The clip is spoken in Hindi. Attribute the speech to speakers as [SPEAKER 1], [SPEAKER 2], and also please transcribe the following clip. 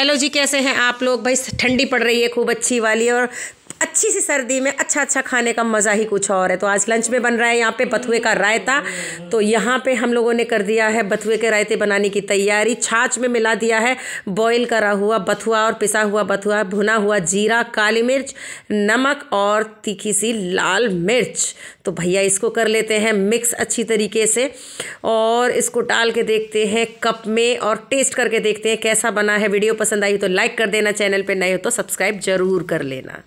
[SPEAKER 1] हेलो जी कैसे हैं आप लोग भाई ठंडी पड़ रही है खूब अच्छी वाली और अच्छी सी सर्दी में अच्छा अच्छा खाने का मज़ा ही कुछ और है तो आज लंच में बन रहा है यहाँ पे बथुए का रायता तो यहाँ पे हम लोगों ने कर दिया है बथुए के रायते बनाने की तैयारी छाछ में मिला दिया है बॉईल करा हुआ बथुआ और पिसा हुआ बथुआ भुना हुआ जीरा काली मिर्च नमक और तीखी सी लाल मिर्च तो भैया इसको कर लेते हैं मिक्स अच्छी तरीके से और इसको डाल के देखते हैं कप में और टेस्ट करके देखते हैं कैसा बना है वीडियो पसंद आई तो लाइक कर देना चैनल पर नए हो तो सब्सक्राइब ज़रूर कर लेना